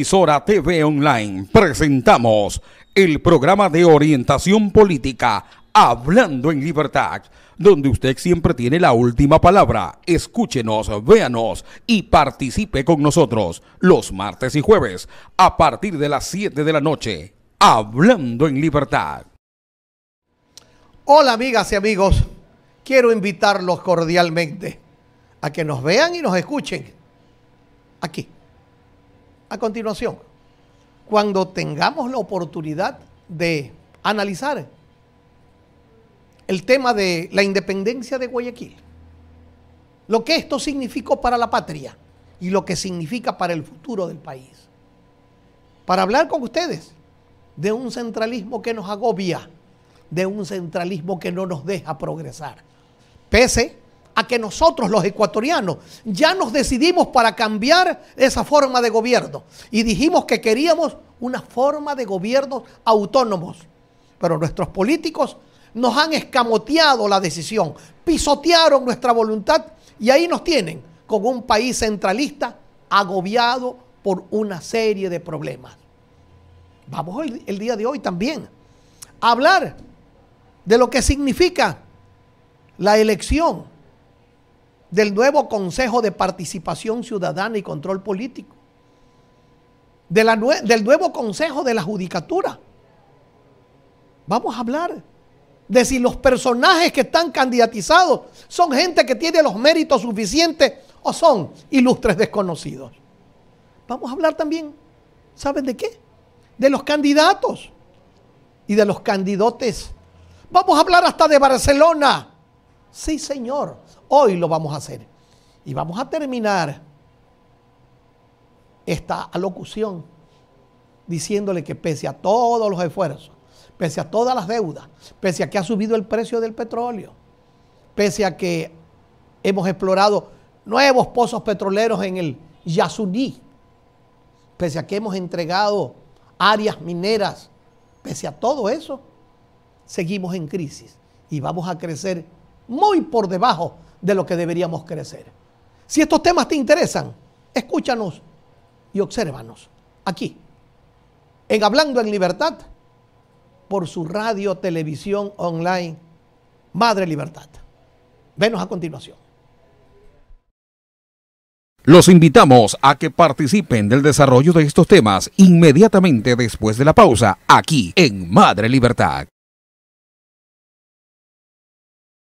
Emisora TV Online presentamos el programa de orientación política Hablando en Libertad, donde usted siempre tiene la última palabra. Escúchenos, véanos y participe con nosotros los martes y jueves a partir de las 7 de la noche. Hablando en Libertad. Hola amigas y amigos, quiero invitarlos cordialmente a que nos vean y nos escuchen aquí a continuación, cuando tengamos la oportunidad de analizar el tema de la independencia de Guayaquil, lo que esto significó para la patria y lo que significa para el futuro del país, para hablar con ustedes de un centralismo que nos agobia, de un centralismo que no nos deja progresar, pese a que nosotros los ecuatorianos ya nos decidimos para cambiar esa forma de gobierno y dijimos que queríamos una forma de gobierno autónomos. Pero nuestros políticos nos han escamoteado la decisión, pisotearon nuestra voluntad y ahí nos tienen con un país centralista agobiado por una serie de problemas. Vamos el, el día de hoy también a hablar de lo que significa la elección del nuevo Consejo de Participación Ciudadana y Control Político, del nuevo Consejo de la Judicatura. Vamos a hablar de si los personajes que están candidatizados son gente que tiene los méritos suficientes o son ilustres desconocidos. Vamos a hablar también, ¿saben de qué? De los candidatos y de los candidotes. Vamos a hablar hasta de Barcelona Sí, Señor, hoy lo vamos a hacer. Y vamos a terminar esta alocución diciéndole que pese a todos los esfuerzos, pese a todas las deudas, pese a que ha subido el precio del petróleo, pese a que hemos explorado nuevos pozos petroleros en el Yasuní, pese a que hemos entregado áreas mineras, pese a todo eso, seguimos en crisis y vamos a crecer muy por debajo de lo que deberíamos crecer. Si estos temas te interesan, escúchanos y obsérvanos aquí, en Hablando en Libertad, por su radio, televisión online, Madre Libertad. Venos a continuación. Los invitamos a que participen del desarrollo de estos temas inmediatamente después de la pausa, aquí en Madre Libertad.